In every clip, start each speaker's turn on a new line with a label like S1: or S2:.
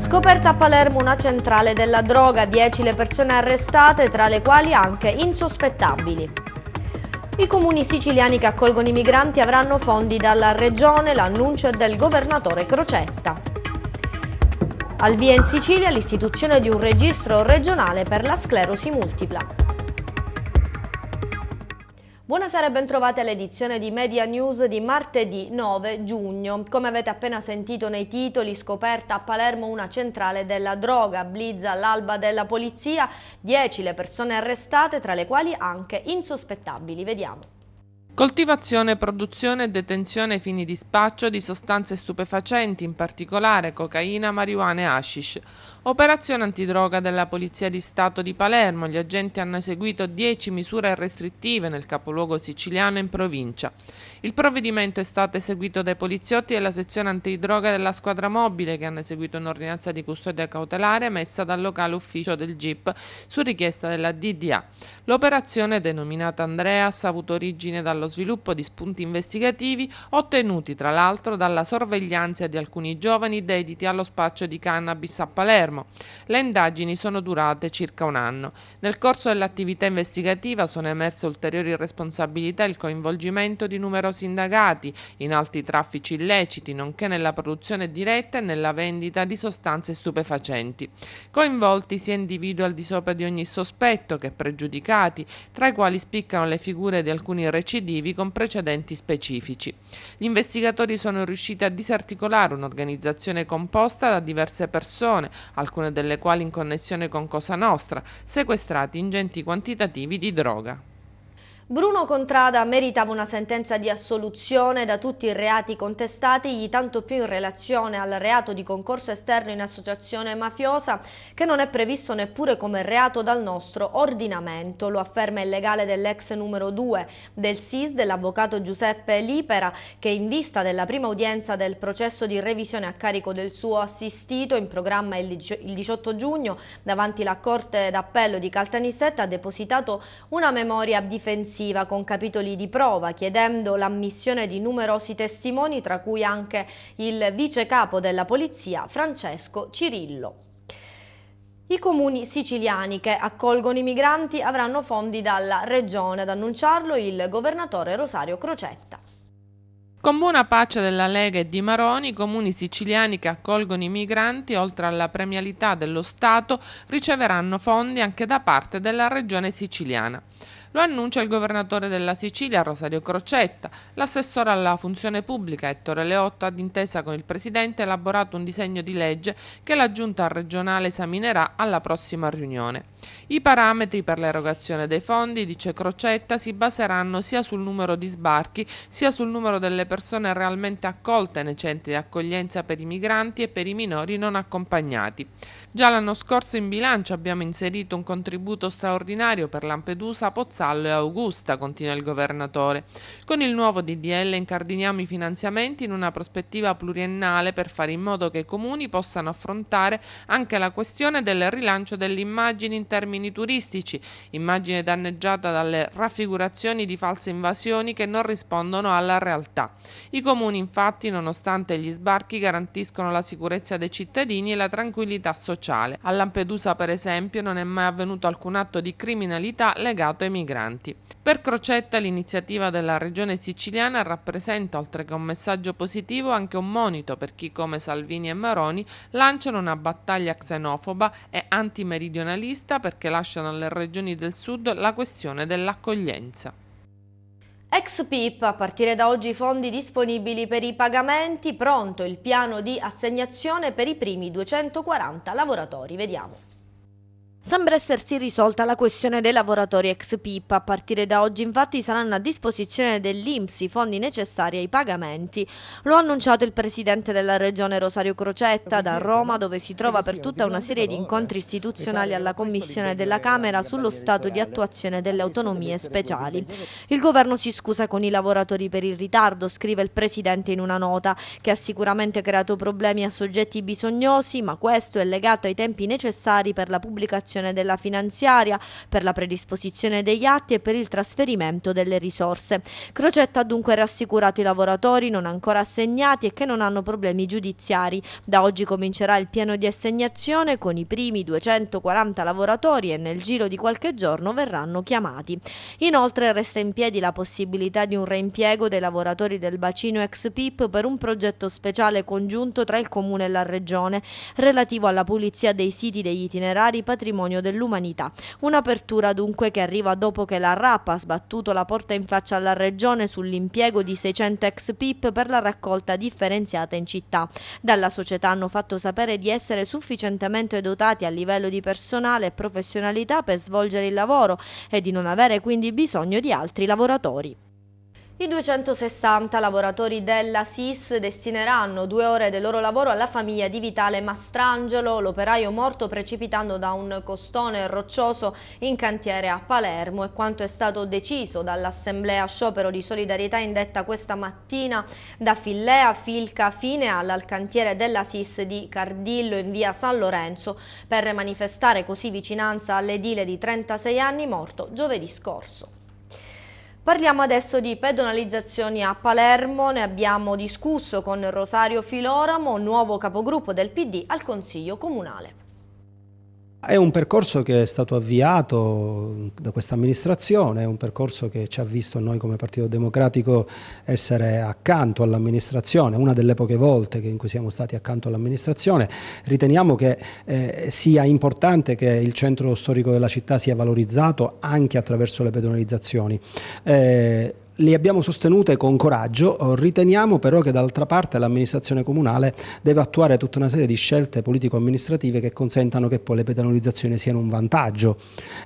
S1: Scoperta a Palermo una centrale della droga, 10 le persone arrestate, tra le quali anche insospettabili. I comuni siciliani che accolgono i migranti avranno fondi dalla regione, l'annuncio è del governatore Crocetta. Al via in Sicilia l'istituzione di un registro regionale per la sclerosi multipla. Buonasera e bentrovati all'edizione di Media News di martedì 9 giugno. Come avete appena sentito nei titoli, scoperta a Palermo una centrale della droga, blizza all'alba della polizia, 10 le persone arrestate, tra le quali anche insospettabili. Vediamo.
S2: Coltivazione, produzione e detenzione ai fini di spaccio di sostanze stupefacenti, in particolare cocaina, marijuana e hashish. Operazione antidroga della Polizia di Stato di Palermo. Gli agenti hanno eseguito 10 misure restrittive nel capoluogo siciliano e in provincia. Il provvedimento è stato eseguito dai poliziotti della sezione antidroga della squadra mobile che hanno eseguito un'ordinanza di custodia cautelare emessa dal locale ufficio del GIP su richiesta della DDA. L'operazione, denominata Andreas, ha avuto origine dallo allo sviluppo di spunti investigativi ottenuti tra l'altro dalla sorveglianza di alcuni giovani dediti allo spaccio di cannabis a Palermo. Le indagini sono durate circa un anno. Nel corso dell'attività investigativa sono emerse ulteriori responsabilità e il coinvolgimento di numerosi indagati in alti traffici illeciti, nonché nella produzione diretta e nella vendita di sostanze stupefacenti. Coinvolti sia individui al di sopra di ogni sospetto che pregiudicati, tra i quali spiccano le figure di alcuni recidivi operativi con precedenti specifici. Gli investigatori sono riusciti a disarticolare un'organizzazione composta da diverse persone, alcune delle quali in connessione con Cosa Nostra, sequestrati ingenti quantitativi di droga.
S1: Bruno Contrada meritava una sentenza di assoluzione da tutti i reati contestati, tanto più in relazione al reato di concorso esterno in associazione mafiosa, che non è previsto neppure come reato dal nostro ordinamento. Lo afferma il legale dell'ex numero 2 del SIS, dell'avvocato Giuseppe Lipera, che in vista della prima udienza del processo di revisione a carico del suo assistito, in programma il 18 giugno, davanti la Corte d'Appello di Caltanissetta, ha depositato una memoria difensiva difensiva con capitoli di prova chiedendo l'ammissione di numerosi testimoni tra cui anche il vice capo della polizia Francesco Cirillo. I comuni siciliani che accolgono i migranti avranno fondi dalla regione, ad annunciarlo il governatore Rosario Crocetta.
S2: Con buona pace della Lega e di Maroni, i comuni siciliani che accolgono i migranti, oltre alla premialità dello Stato, riceveranno fondi anche da parte della Regione siciliana. Lo annuncia il governatore della Sicilia Rosario Crocetta. L'assessore alla funzione pubblica Ettore Leotta, d'intesa con il Presidente, ha elaborato un disegno di legge che la Giunta regionale esaminerà alla prossima riunione. I parametri per l'erogazione dei fondi, dice Crocetta, si baseranno sia sul numero di sbarchi sia sul numero delle persone realmente accolte nei centri di accoglienza per i migranti e per i minori non accompagnati. Già l'anno scorso in bilancio abbiamo inserito un contributo straordinario per Lampedusa, Pozzano Vassallo e Augusta, continua il governatore. Con il nuovo DDL incardiniamo i finanziamenti in una prospettiva pluriennale per fare in modo che i comuni possano affrontare anche la questione del rilancio dell'immagine in termini turistici, immagine danneggiata dalle raffigurazioni di false invasioni che non rispondono alla realtà. I comuni infatti, nonostante gli sbarchi, garantiscono la sicurezza dei cittadini e la tranquillità sociale. A Lampedusa, per esempio, non è mai avvenuto alcun atto di criminalità legato ai migranti migranti. Per Crocetta l'iniziativa della regione siciliana rappresenta, oltre che un messaggio positivo, anche un monito per chi come Salvini e Maroni lanciano una battaglia xenofoba e antimeridionalista perché lasciano alle regioni del sud la questione dell'accoglienza.
S1: Ex PIP, a partire da oggi i fondi disponibili per i pagamenti, pronto il piano di assegnazione per i primi 240 lavoratori. Vediamo. Sembra essersi risolta la questione dei lavoratori ex PIP. A partire da oggi infatti saranno a disposizione dell'Inps i fondi necessari ai pagamenti. Lo ha annunciato il presidente della regione Rosario Crocetta da Roma dove si trova per tutta una serie di eh, incontri istituzionali alla Commissione della Camera sullo stato di attuazione delle autonomie speciali. Il governo si scusa con i lavoratori per il ritardo, scrive il presidente in una nota, che ha sicuramente creato problemi a soggetti bisognosi, ma questo è legato ai tempi necessari per la pubblicazione approvazione della finanziaria, per la predisposizione degli atti e per il trasferimento delle risorse. Crocetta ha dunque rassicurato i lavoratori non ancora assegnati e che non hanno problemi giudiziari. Da oggi comincerà il piano di assegnazione con i primi 240 lavoratori e nel giro di qualche giorno verranno chiamati. Inoltre resta in piedi la possibilità di un reimpiego dei lavoratori del bacino ex PIP per un progetto speciale congiunto tra il Comune e la Regione relativo alla pulizia dei siti degli itinerari patrimoniali patrimonio dell'umanità. Un'apertura dunque che arriva dopo che la RAP ha sbattuto la porta in faccia alla Regione sull'impiego di 600 ex PIP per la raccolta differenziata in città. Dalla società hanno fatto sapere di essere sufficientemente dotati a livello di personale e professionalità per svolgere il lavoro e di non avere quindi bisogno di altri lavoratori. I 260 lavoratori della SIS destineranno due ore del loro lavoro alla famiglia di Vitale Mastrangelo, l'operaio morto precipitando da un costone roccioso in cantiere a Palermo. È quanto è stato deciso dall'Assemblea Sciopero di Solidarietà indetta questa mattina da Fillea, Filca, Fineal al cantiere della SIS di Cardillo in via San Lorenzo per manifestare così vicinanza all'edile di 36 anni morto giovedì scorso. Parliamo adesso di pedonalizzazioni a Palermo, ne abbiamo discusso con Rosario Filoramo, nuovo capogruppo del PD al Consiglio Comunale.
S3: È un percorso che è stato avviato da questa amministrazione, è un percorso che ci ha visto noi come Partito Democratico essere accanto all'amministrazione, una delle poche volte in cui siamo stati accanto all'amministrazione. Riteniamo che eh, sia importante che il centro storico della città sia valorizzato anche attraverso le pedonalizzazioni. Eh, le abbiamo sostenute con coraggio, eh, riteniamo però che d'altra parte l'amministrazione comunale deve attuare tutta una serie di scelte politico-amministrative che consentano che poi le pedonalizzazioni siano un vantaggio.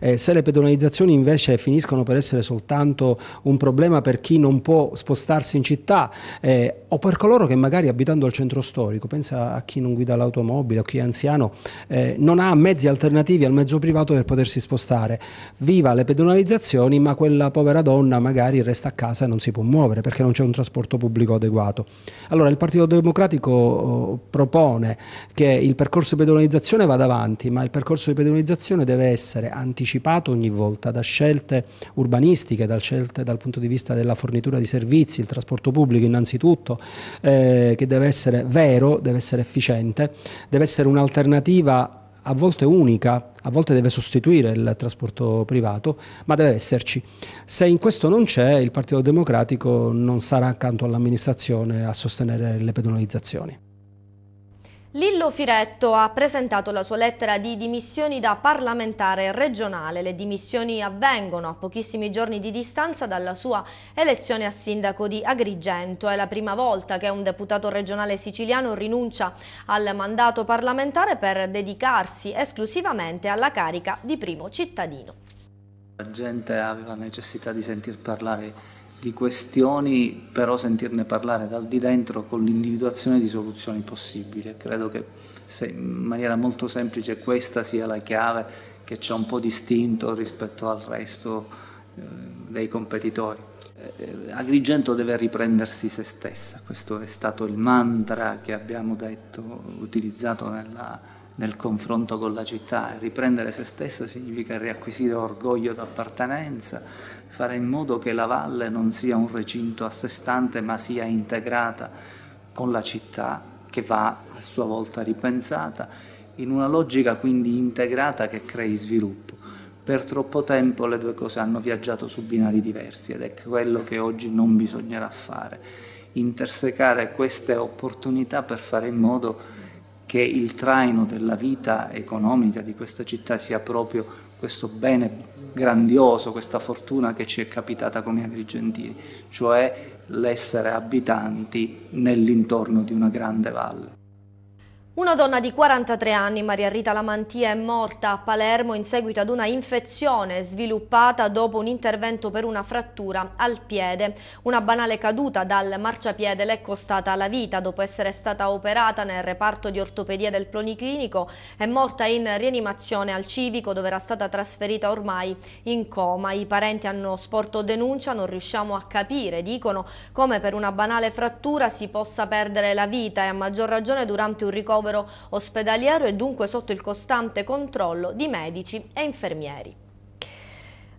S3: Eh, se le pedonalizzazioni invece finiscono per essere soltanto un problema per chi non può spostarsi in città eh, o per coloro che magari abitando al centro storico, pensa a chi non guida l'automobile o chi è anziano, eh, non ha mezzi alternativi al mezzo privato per potersi spostare. Viva le pedonalizzazioni ma quella povera donna magari resta casa e non si può muovere perché non c'è un trasporto pubblico adeguato. Allora il Partito Democratico eh, propone che il percorso di pedonalizzazione vada avanti, ma il percorso di pedonalizzazione deve essere anticipato ogni volta da scelte urbanistiche, da scelte dal punto di vista della fornitura di servizi, il trasporto pubblico innanzitutto, eh, che deve essere vero, deve essere efficiente, deve essere un'alternativa a volte unica, a volte deve sostituire il trasporto privato, ma deve esserci. Se in questo non c'è, il Partito Democratico non sarà accanto all'amministrazione a sostenere le pedonalizzazioni.
S1: Lillo Firetto ha presentato la sua lettera di dimissioni da parlamentare regionale. Le dimissioni avvengono a pochissimi giorni di distanza dalla sua elezione a sindaco di Agrigento. È la prima volta che un deputato regionale siciliano rinuncia al mandato parlamentare per dedicarsi esclusivamente alla carica di primo cittadino.
S4: La gente aveva necessità di sentir parlare di questioni, però sentirne parlare dal di dentro con l'individuazione di soluzioni possibili. credo che se, in maniera molto semplice questa sia la chiave che ci ha un po' distinto rispetto al resto eh, dei competitori. Eh, Agrigento deve riprendersi se stessa, questo è stato il mantra che abbiamo detto, utilizzato nella nel confronto con la città. Riprendere se stessa significa riacquisire orgoglio d'appartenenza, fare in modo che la valle non sia un recinto a sé stante ma sia integrata con la città che va a sua volta ripensata in una logica quindi integrata che crei sviluppo. Per troppo tempo le due cose hanno viaggiato su binari diversi ed è quello che oggi non bisognerà fare, intersecare queste opportunità per fare in modo che il traino della vita economica di questa città sia proprio questo bene grandioso, questa fortuna che ci è capitata come agrigentini, cioè l'essere abitanti nell'intorno di una grande valle.
S1: Una donna di 43 anni, Maria Rita Lamantia, è morta a Palermo in seguito ad una infezione sviluppata dopo un intervento per una frattura al piede. Una banale caduta dal marciapiede le è costata la vita. Dopo essere stata operata nel reparto di ortopedia del Ploniclinico, è morta in rianimazione al Civico, dove era stata trasferita ormai in coma. I parenti hanno sporto denuncia, non riusciamo a capire, dicono, come per una banale frattura si possa perdere la vita e a maggior ragione durante un ricovero ricovero ospedaliero e dunque sotto il costante controllo di medici e infermieri.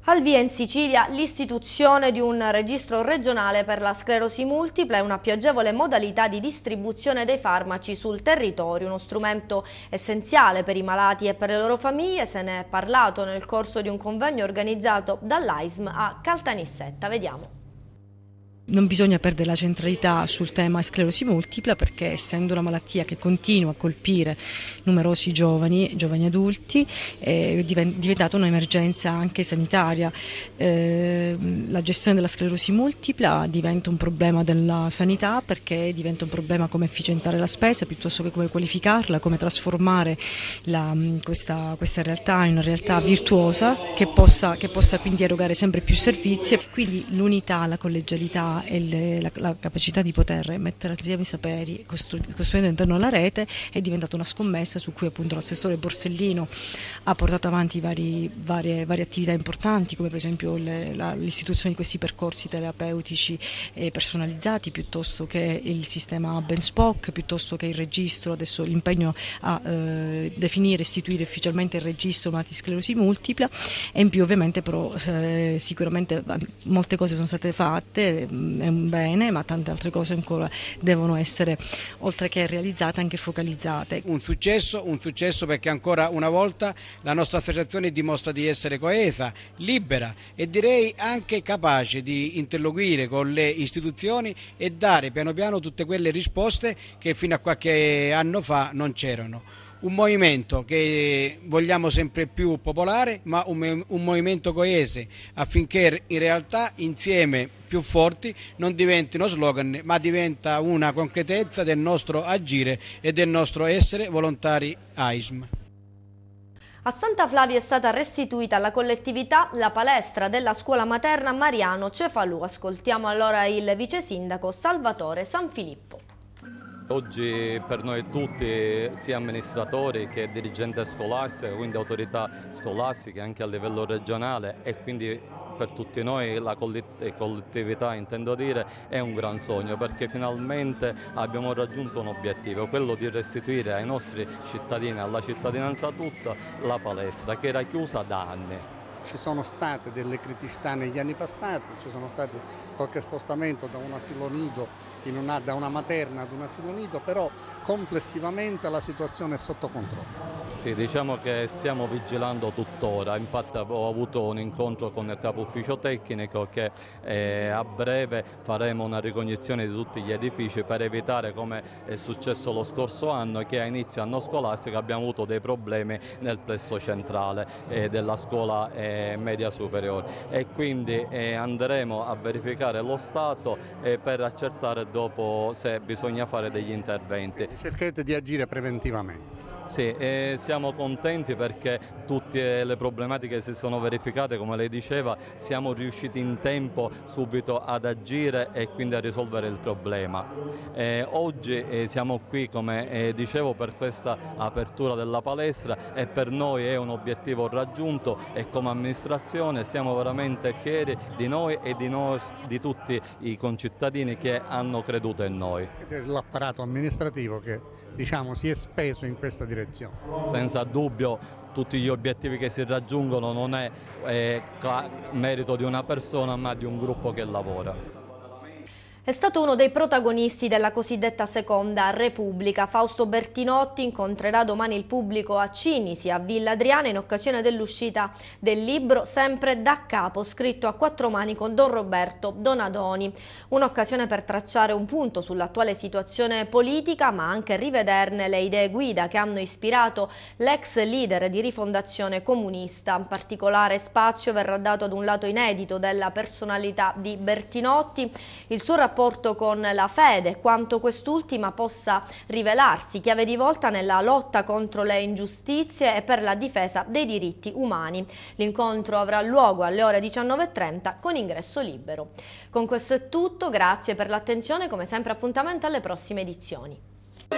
S1: Al via in Sicilia l'istituzione di un registro regionale per la sclerosi multipla è una più agevole modalità di distribuzione dei farmaci sul territorio, uno strumento essenziale per i malati e per le loro famiglie, se ne è parlato nel corso di un convegno organizzato dall'AISM a Caltanissetta. Vediamo.
S5: Non bisogna perdere la centralità sul tema sclerosi multipla perché essendo una malattia che continua a colpire numerosi giovani, giovani adulti, è diventata un'emergenza anche sanitaria. Ehm, la gestione della sclerosi multipla diventa un problema della sanità perché diventa un problema come efficientare la spesa piuttosto che come qualificarla, come trasformare la, mm, questa, questa, realtà in una realtà virtuosa che possa, che possa quindi erogare sempre più servizi. Quindi l'unità, la collegialità e le, la, la, capacità di poter mettere assieme i saperi costru- costruendo all'interno alla rete è diventata una scommessa su cui appunto l'assessore Borsellino ha portato avanti vari, varie, varie, attività importanti come per esempio le, la, l'istituzione di questi percorsi terapeutici eh, personalizzati piuttosto che il sistema BenSpoc, piuttosto che il registro, adesso l'impegno a eh, definire e istituire ufficialmente il registro malati sclerosi multipla e in più ovviamente però eh, sicuramente molte cose sono state fatte è un bene, ma tante altre cose ancora devono essere, oltre che realizzate, anche focalizzate. Un successo,
S3: un successo perché ancora una volta la nostra associazione dimostra di essere coesa, libera e direi anche capace di interloquire con le istituzioni e dare piano piano tutte quelle risposte che fino a qualche anno fa non c'erano un movimento che vogliamo sempre più popolare, ma un, un, movimento coese affinché in realtà insieme più forti non diventino slogan, ma diventa una concretezza del nostro agire e del nostro essere volontari AISM.
S1: A Santa Flavia è stata restituita alla collettività la palestra della scuola materna Mariano Cefalù. Ascoltiamo allora il vice sindaco Salvatore Sanfilippo.
S6: Oggi per noi tutti, sia amministratori che dirigente scolastica, quindi autorità scolastiche anche a livello regionale e quindi per tutti noi la eh, collettività intendo dire è un gran sogno perché finalmente abbiamo raggiunto un obiettivo, quello di restituire ai nostri cittadini, alla cittadinanza tutta la palestra che era chiusa da anni
S4: ci sono state delle criticità negli anni passati, ci sono stati qualche spostamento da un asilo nido, una, da una materna ad un asilo nido, però complessivamente la situazione è sotto controllo.
S6: Sì, diciamo che stiamo vigilando tuttora, infatti ho avuto un incontro con il capo ufficio tecnico che eh, a breve faremo una ricognizione di tutti gli edifici per evitare come è successo lo scorso anno che a inizio anno scolastico abbiamo avuto dei problemi nel plesso centrale eh, della scuola eh, media superiore e quindi eh, andremo a verificare lo stato eh, per accertare dopo se bisogna fare degli interventi. Cercate di agire preventivamente. Sì, eh, siamo contenti perché tutte le problematiche si sono verificate, come lei diceva, siamo riusciti in tempo subito ad agire e quindi a risolvere il problema. Eh, oggi eh, siamo qui, come eh, dicevo, per questa apertura della palestra e per noi è un obiettivo raggiunto e come amministrazione siamo veramente fieri di noi e di, noi, di tutti i concittadini che hanno creduto in noi.
S4: l'apparato amministrativo che diciamo, si è speso in questa direzione direzione.
S1: Senza
S6: dubbio tutti gli obiettivi che si raggiungono non è, è eh, merito di una persona ma di un gruppo che lavora.
S1: È stato uno dei protagonisti della cosiddetta seconda Repubblica. Fausto Bertinotti incontrerà domani il pubblico a Cinisi, a Villa Adriana, in occasione dell'uscita del libro Sempre da capo, scritto a quattro mani con Don Roberto Donadoni. Un'occasione per tracciare un punto sull'attuale situazione politica, ma anche rivederne le idee guida che hanno ispirato l'ex leader di rifondazione comunista. In particolare spazio verrà dato ad un lato inedito della personalità di Bertinotti, il suo rapporto rapporto con la fede, quanto quest'ultima possa rivelarsi chiave di volta nella lotta contro le ingiustizie e per la difesa dei diritti umani. L'incontro avrà luogo alle ore 19.30 con ingresso libero. Con questo è tutto, grazie per l'attenzione, come sempre appuntamento alle prossime edizioni.